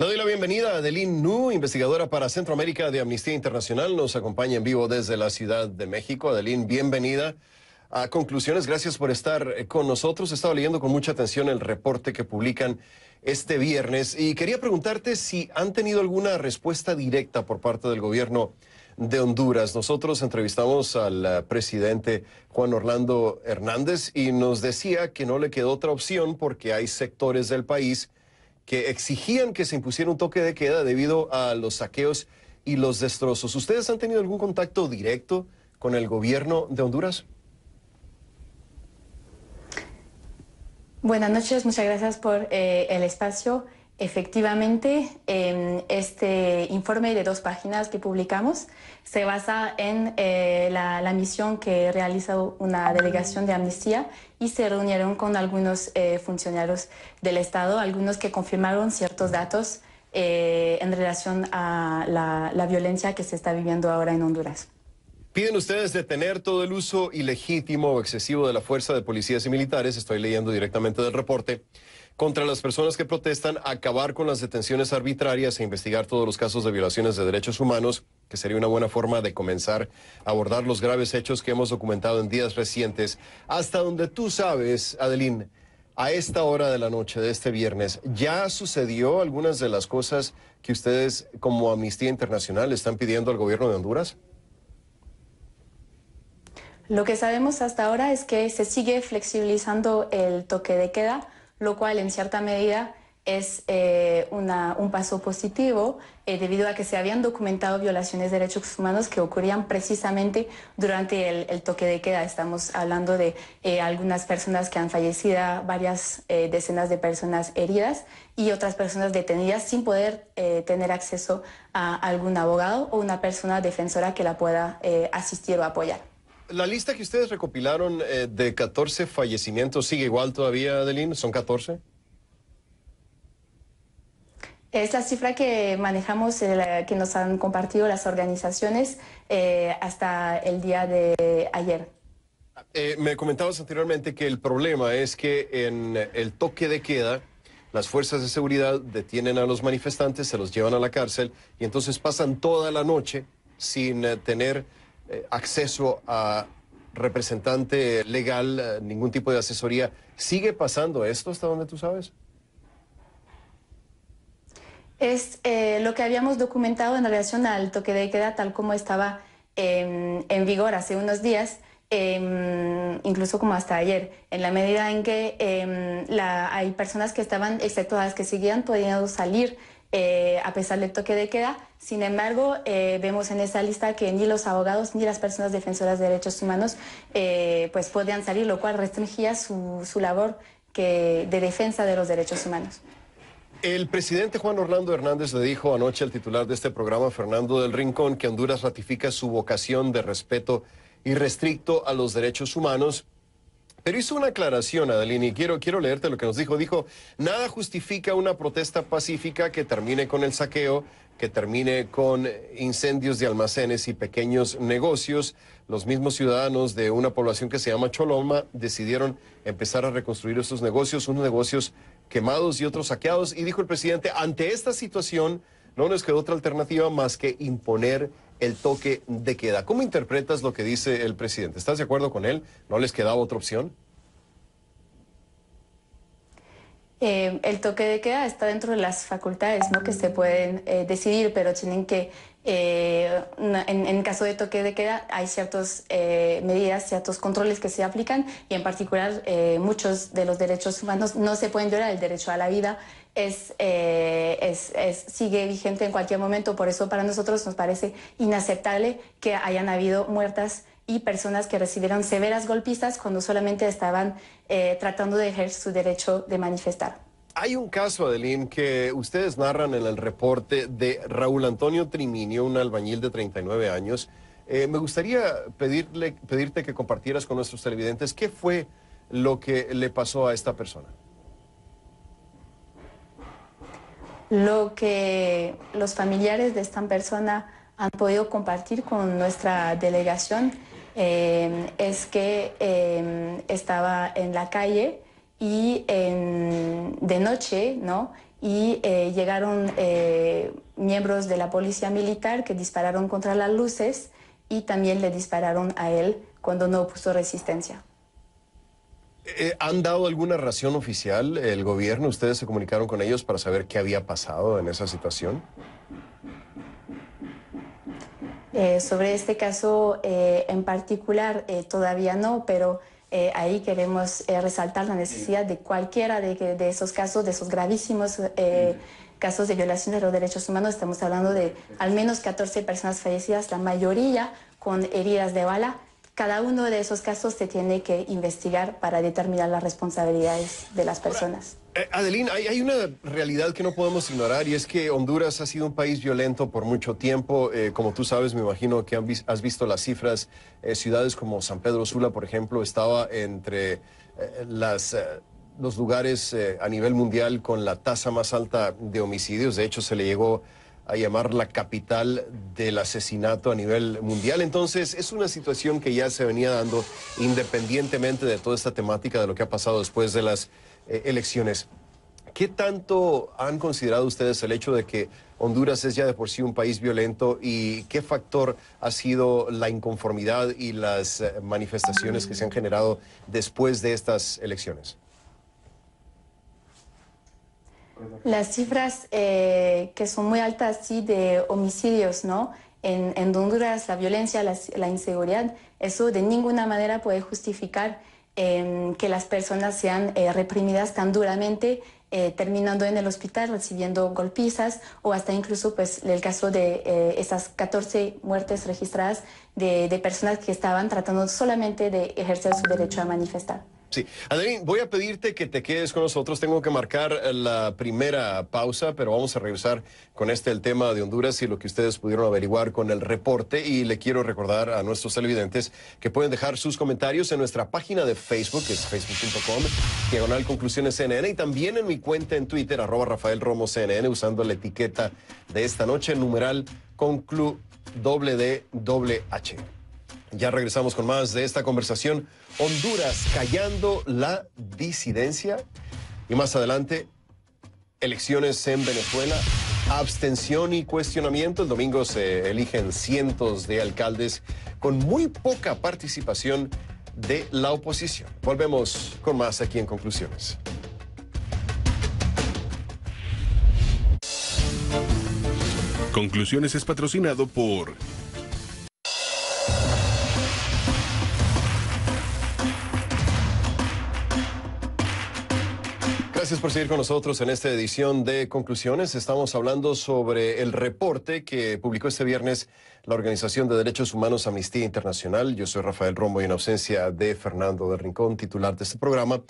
Le doy la bienvenida a Adeline Nu, investigadora para Centroamérica de Amnistía Internacional. Nos acompaña en vivo desde la Ciudad de México. Adeline, bienvenida a Conclusiones. Gracias por estar eh, con nosotros. He estado leyendo con mucha atención el reporte que publican este viernes y quería preguntarte si han tenido alguna respuesta directa por parte del gobierno de Honduras. Nosotros entrevistamos al eh, presidente Juan Orlando Hernández y nos decía que no le quedó otra opción porque hay sectores del país que exigían que se impusiera un toque de queda debido a los saqueos y los destrozos. ¿Ustedes han tenido algún contacto directo con el gobierno de Honduras? Buenas noches, muchas gracias por eh, el espacio. Efectivamente, em, este informe de dos páginas que publicamos se basa en eh, la, la, misión que realiza una delegación de Amnistía y se reunieron con algunos eh, funcionarios del Estado, algunos que confirmaron ciertos datos eh, en relación a la, la violencia que se está viviendo ahora en Honduras. Piden ustedes detener todo el uso ilegítimo o excesivo de la fuerza de policías y militares, estoy leyendo directamente del reporte, contra las personas que protestan, acabar con las detenciones arbitrarias e investigar todos los casos de violaciones de derechos humanos, que sería una buena forma de comenzar a abordar los graves hechos que hemos documentado en días recientes. Hasta donde tú sabes, Adeline, a esta hora de la noche de este viernes, ¿ya sucedió algunas de las cosas que ustedes como Amnistía Internacional están pidiendo al gobierno de Honduras? Lo que sabemos hasta ahora es que se sigue flexibilizando el toque de queda lo cual en cierta medida es eh, un paso positivo eh, debido a que se habían documentado violaciones de derechos humanos que ocurrían precisamente durante el, toque de queda. Estamos hablando de eh, algunas personas que han fallecido, varias decenas de personas heridas y otras personas detenidas sin poder tener acceso a algún abogado o una persona defensora que la pueda asistir o apoyar la lista que ustedes recopilaron eh, de 14 fallecimientos sigue igual todavía, Adeline, son 14. Es la cifra que manejamos, eh, que nos han compartido las organizaciones eh, hasta el día de ayer. me comentabas anteriormente que el problema es que en el toque de queda, las fuerzas de seguridad detienen a los manifestantes, se los llevan a la cárcel y entonces pasan toda la noche sin tener eh, acceso a representante legal, eh, ningún tipo de asesoría. ¿Sigue pasando esto hasta donde tú sabes? Es eh, lo que habíamos documentado en relación al toque de queda tal como estaba en vigor hace unos días, em, incluso como hasta ayer, en la medida en que em, hay personas que estaban, exceptuadas que seguían, pudiendo salir eh, a pesar del toque de queda. Sin embargo, eh, vemos en esa lista que ni los abogados ni las personas defensoras de derechos humanos eh, pues podían salir, lo cual restringía su, labor que, de defensa de los derechos humanos. El presidente Juan Orlando Hernández le dijo anoche al titular de este programa, Fernando del Rincón, que Honduras ratifica su vocación de respeto irrestricto a los derechos humanos pero hizo una aclaración, Adeline, y quiero, quiero leerte lo que nos dijo. Dijo, nada justifica una protesta pacífica que termine con el saqueo, que termine con incendios de almacenes y pequeños negocios. Los mismos ciudadanos de una población que se llama Choloma decidieron empezar a reconstruir esos negocios, unos negocios quemados y otros saqueados. Y dijo el presidente, ante esta situación no nos quedó otra alternativa más que imponer el toque de queda. ¿Cómo interpretas lo que dice el presidente? ¿Estás de acuerdo con él? ¿No les quedaba otra opción? Eh, el toque de queda está dentro de las facultades ¿no? que se pueden eh, decidir, pero tienen que eh, en, caso de toque de queda hay ciertas eh, medidas, ciertos controles que se aplican y en particular eh, muchos de los derechos humanos no se pueden violar. El derecho a la vida sigue vigente en cualquier momento, por eso para nosotros nos parece inaceptable que hayan habido muertas y personas que recibieron severas golpistas cuando solamente estaban tratando de ejercer su derecho de manifestar. Hay un caso, Adelín, que ustedes narran en el reporte de Raúl Antonio Triminio, un albañil de 39 años. Eh, me gustaría pedirle, pedirte que compartieras con nuestros televidentes qué fue lo que le pasó a esta persona. Lo que los familiares de esta persona han podido compartir con nuestra delegación eh, es que eh, estaba en la calle y de noche, ¿no? Y eh, llegaron eh, miembros de la policía militar que dispararon contra las luces y también le dispararon a él cuando no puso resistencia. Eh, ¿Han dado alguna ración oficial el gobierno? ¿Ustedes se comunicaron con ellos para saber qué había pasado en esa situación? sobre este caso en particular todavía no, pero eh, ahí queremos eh, resaltar la necesidad de cualquiera de, esos casos, de esos gravísimos eh, casos de violación de los derechos humanos. Estamos hablando de al menos 14 personas fallecidas, la mayoría con heridas de bala. Cada uno de esos casos se tiene que investigar para determinar las responsabilidades de las personas. Eh, Adeline, hay, una realidad que no podemos ignorar y es que Honduras ha sido un país violento por mucho tiempo. Eh, como tú sabes, me imagino que has visto las cifras. Eh, ciudades como San Pedro Sula, por ejemplo, estaba entre los lugares a nivel mundial con la tasa más alta de homicidios. De hecho, se le llegó a llamar la capital del asesinato a nivel mundial. Entonces, es una situación que ya se venía dando independientemente de toda esta temática de lo que ha pasado después de las eh, elecciones. ¿Qué tanto han considerado ustedes el hecho de que Honduras es ya de por sí un país violento y qué factor ha sido la inconformidad y las eh, manifestaciones que se han generado después de estas elecciones? Las cifras eh, que son muy altas sí, de homicidios, ¿no? En, Honduras la violencia, la inseguridad, eso de ninguna manera puede justificar Em, que las personas sean eh, reprimidas tan duramente, eh, terminando en el hospital recibiendo golpizas o hasta incluso pues el caso de eh, esas 14 muertes registradas de personas que estaban tratando solamente de ejercer su derecho a manifestar. Sí, Adeline, voy a pedirte que te quedes con nosotros. Tengo que marcar eh, la primera pausa, pero vamos a regresar con este el tema de Honduras y lo que ustedes pudieron averiguar con el reporte. Y le quiero recordar a nuestros televidentes que pueden dejar sus comentarios en nuestra página de Facebook, que es facebook.com, diagonal conclusiones CNN, y también en mi cuenta en Twitter, arroba Rafael Romo CNN, usando la etiqueta de esta noche, numeral conclu doble ya regresamos con más de esta conversación. Honduras callando la disidencia. Y más adelante, elecciones en Venezuela. Abstención y cuestionamiento. El domingo se eligen cientos de alcaldes con muy poca participación de la oposición. Volvemos con más aquí en Conclusiones. Conclusiones es patrocinado por Gracias por seguir con nosotros en esta edición de Conclusiones. Estamos hablando sobre el reporte que publicó este viernes la Organización de Derechos Humanos Amnistía Internacional. Yo soy Rafael Rombo y en ausencia de Fernando del Rincón, titular de este programa,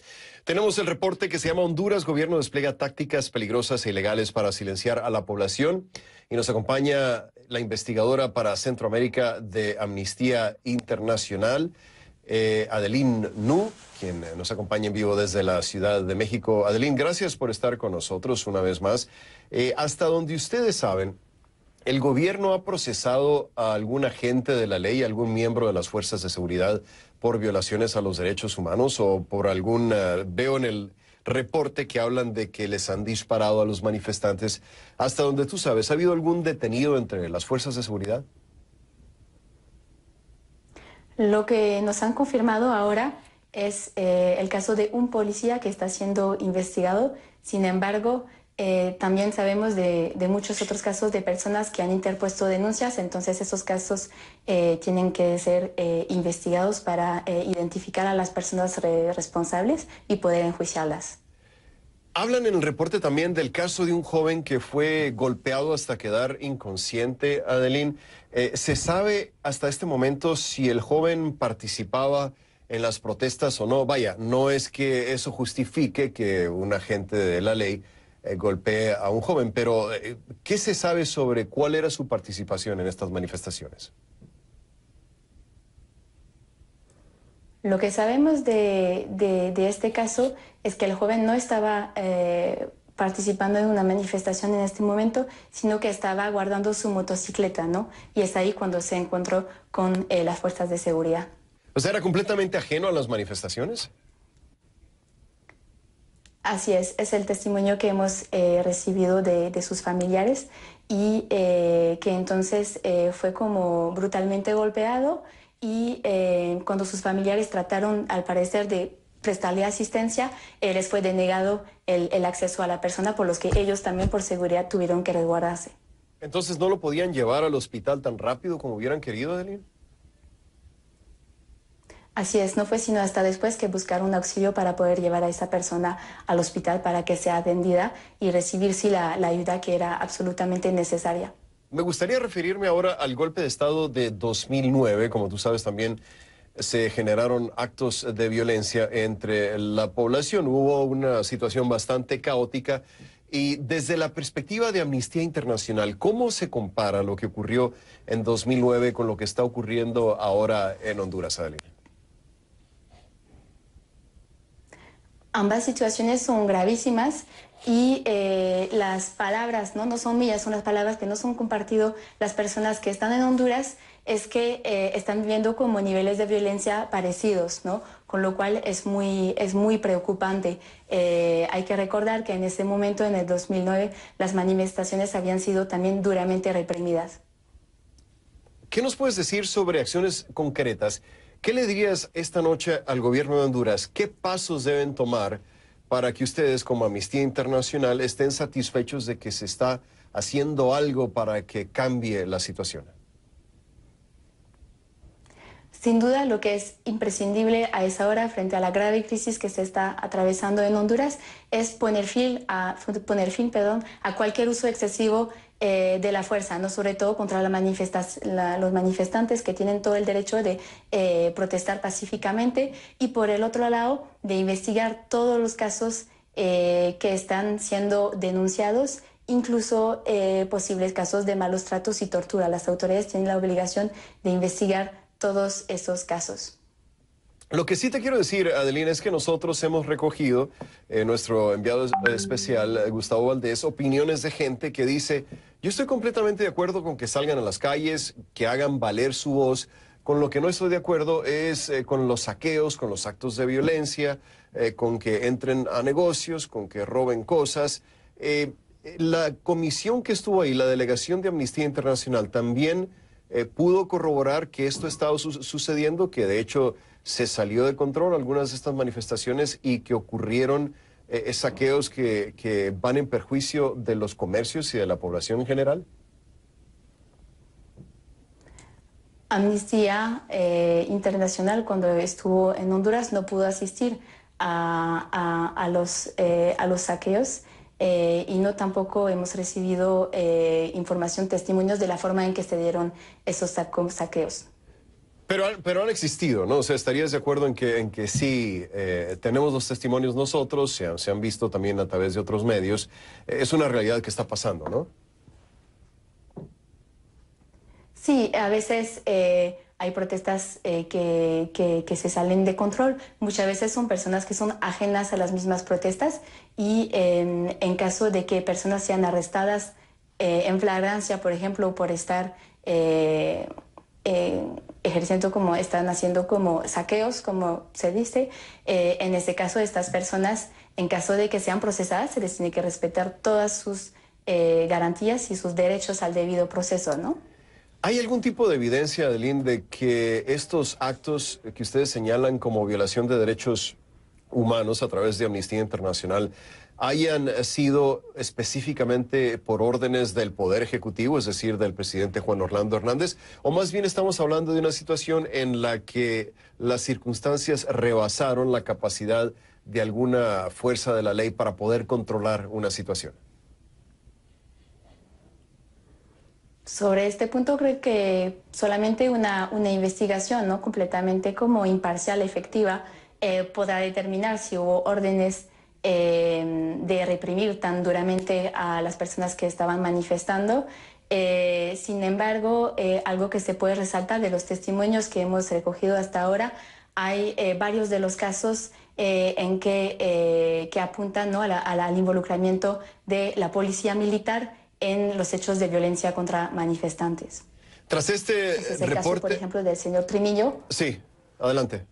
tenemos el reporte que se llama Honduras, gobierno despliega tácticas peligrosas e ilegales para silenciar a la población. Y nos acompaña la investigadora para Centroamérica de Amnistía Internacional eh, Adeline Nu, quien eh, nos acompaña en vivo desde la Ciudad de México. Adeline, gracias por estar con nosotros una vez más. Eh, hasta donde ustedes saben, ¿el gobierno ha procesado a algún agente de la ley, algún miembro de las fuerzas de seguridad por violaciones a los derechos humanos o por algún... Eh, veo en el reporte que hablan de que les han disparado a los manifestantes. Hasta donde tú sabes, ¿ha habido algún detenido entre las fuerzas de seguridad? Lo que nos han confirmado ahora es eh, el caso de un policía que está siendo investigado. Sin embargo, eh, también sabemos de, muchos otros casos de personas que han interpuesto denuncias, entonces esos casos eh, tienen que ser investigados para identificar a las personas responsables y poder enjuiciarlas. Hablan en el reporte también del caso de un joven que fue golpeado hasta quedar inconsciente, Adeline. Eh, ¿Se sabe hasta este momento si el joven participaba en las protestas o no? Vaya, no es que eso justifique que un agente de la ley eh, golpee a un joven, pero eh, ¿qué se sabe sobre cuál era su participación en estas manifestaciones? Lo que sabemos de, de, este caso es que el joven no estaba eh, participando en una manifestación en este momento, sino que estaba guardando su motocicleta, ¿no? Y es ahí cuando se encontró con eh, las fuerzas de seguridad. O sea, ¿era completamente ajeno a las manifestaciones? Así es, es el testimonio que hemos eh, recibido de, de, sus familiares y que entonces fue como brutalmente golpeado y eh, cuando sus familiares trataron, al parecer, de prestarle asistencia, eh, les fue denegado el, acceso a la persona, por los que ellos también, por seguridad, tuvieron que resguardarse. Entonces, ¿no lo podían llevar al hospital tan rápido como hubieran querido, Adeline? Así es, no fue sino hasta después que buscaron un auxilio para poder llevar a esa persona al hospital para que sea atendida y recibir la ayuda que era absolutamente necesaria. Me gustaría referirme ahora al golpe de Estado de 2009. Como tú sabes también se generaron actos de violencia entre la población. Hubo una situación bastante caótica. Y desde la perspectiva de Amnistía Internacional, ¿cómo se compara lo que ocurrió en 2009 con lo que está ocurriendo ahora en Honduras, Adelina? Ambas situaciones son gravísimas y eh, las palabras, ¿no? no son mías, son las palabras que nos han compartido las personas que están en Honduras, es que eh, están viviendo como niveles de violencia parecidos, ¿no? con lo cual es muy, es muy preocupante. Eh, hay que recordar que en ese momento, en el 2009, las manifestaciones habían sido también duramente reprimidas. ¿Qué nos puedes decir sobre acciones concretas? ¿Qué le dirías esta noche al gobierno de Honduras? ¿Qué pasos deben tomar? para que ustedes como Amnistía Internacional estén satisfechos de que se está haciendo algo para que cambie la situación? Sin duda, lo que es imprescindible a esa hora frente a la grave crisis que se está atravesando en Honduras es poner fin a, a cualquier uso excesivo eh, de la fuerza, ¿no? sobre todo contra los manifestantes que tienen todo el derecho de eh, protestar pacíficamente y por el otro lado de investigar todos los casos eh, que están siendo denunciados incluso posibles casos de malos tratos y tortura. Las autoridades tienen la obligación de investigar todos esos casos. Lo que sí te quiero decir, Adelina, es que nosotros hemos recogido, eh, nuestro enviado especial, Gustavo Valdés, opiniones de gente que dice, yo estoy completamente de acuerdo con que salgan a las calles, que hagan valer su voz, con lo que no estoy de acuerdo es eh, con los saqueos, con los actos de violencia, eh, con que entren a negocios, con que roben cosas. la comisión que estuvo ahí, la delegación de Amnistía Internacional, también pudo corroborar que esto estaba sucediendo, que de hecho se salió de control algunas de estas manifestaciones y que ocurrieron eh, eh, saqueos que, van en perjuicio de los comercios y de la población en general? Amnistía eh, Internacional cuando estuvo en Honduras no pudo asistir a, los, a los saqueos. y no tampoco hemos recibido información, testimonios de la forma en que se dieron esos saqueos. Pero, han existido, ¿no? O sea, ¿estarías de acuerdo en que, en que sí, eh, tenemos los testimonios nosotros, se han, visto también a través de otros medios? Eh, es una realidad que está pasando, ¿no? Sí, a veces eh, hay protestas que, se salen de control. Muchas veces son personas que son ajenas a las mismas protestas y en caso de que personas sean arrestadas en flagrancia, por ejemplo, por estar ejerciendo como están haciendo como saqueos, como se dice. Eh, en este caso, estas personas, en caso de que sean procesadas, se les tiene que respetar todas sus eh, garantías y sus derechos al debido proceso, ¿no? ¿Hay algún tipo de evidencia, Adeline, de que estos actos que ustedes señalan como violación de derechos humanos a través de Amnistía Internacional hayan sido específicamente por órdenes del Poder Ejecutivo, es decir, del presidente Juan Orlando Hernández, o más bien estamos hablando de una situación en la que las circunstancias rebasaron la capacidad de alguna fuerza de la ley para poder controlar una situación. Sobre este punto creo que solamente una, una investigación ¿no? completamente como imparcial, efectiva, eh, podrá determinar si hubo órdenes eh, de reprimir tan duramente a las personas que estaban manifestando. Eh, sin embargo, eh, algo que se puede resaltar de los testimonios que hemos recogido hasta ahora, hay varios de los casos en que, que apuntan ¿no? al involucramiento de la policía militar en los hechos de violencia contra manifestantes. Tras este, este caso, por ejemplo, del señor Trimillo Sí, adelante.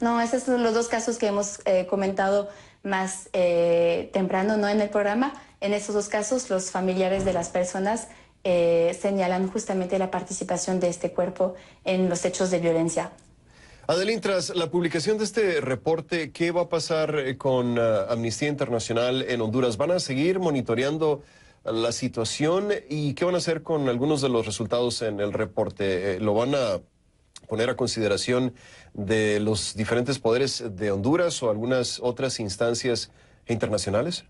No, esos son los dos casos que hemos eh, comentado más eh, temprano, no en el programa. En esos dos casos, los familiares de las personas eh, señalan justamente la participación de este cuerpo en los hechos de violencia. Adelín, tras la publicación de este reporte, ¿qué va a pasar con Amnistía Internacional en Honduras? ¿Van a seguir monitoreando la situación y qué van a hacer con algunos de los resultados en el reporte? ¿Lo van a poner a consideración de los diferentes poderes de Honduras o algunas otras instancias internacionales?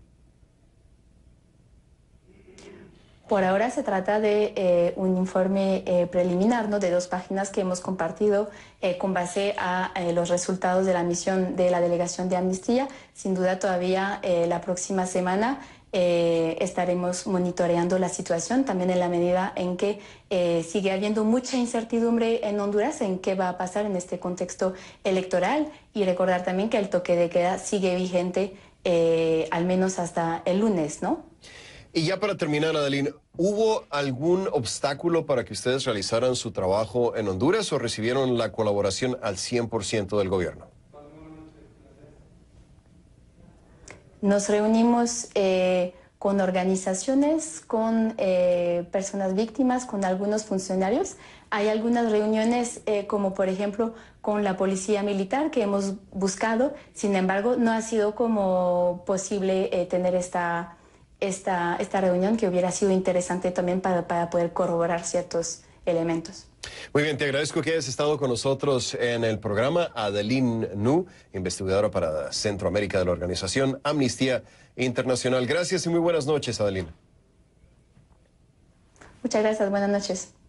Por ahora se trata de eh, un informe eh, preliminar ¿no? de dos páginas que hemos compartido eh, con base a los resultados de la misión de la delegación de amnistía. Sin duda todavía la próxima semana eh, estaremos monitoreando la situación también en la medida en que eh, sigue habiendo mucha incertidumbre en Honduras en qué va a pasar en este contexto electoral y recordar también que el toque de queda sigue vigente eh, al menos hasta el lunes, ¿no? Y ya para terminar, Adeline, ¿hubo algún obstáculo para que ustedes realizaran su trabajo en Honduras o recibieron la colaboración al 100% del gobierno? Nos reunimos eh, con organizaciones, con eh, personas víctimas, con algunos funcionarios. Hay algunas reuniones, eh, como por ejemplo con la policía militar, que hemos buscado. Sin embargo, no ha sido como posible tener esta, esta, esta reunión, que hubiera sido interesante también para, para poder corroborar ciertos, elementos. Muy bien, te agradezco que hayas estado con nosotros en el programa. Adeline Nu, investigadora para Centroamérica de la organización Amnistía Internacional. Gracias y muy buenas noches, Adeline. Muchas gracias, buenas noches.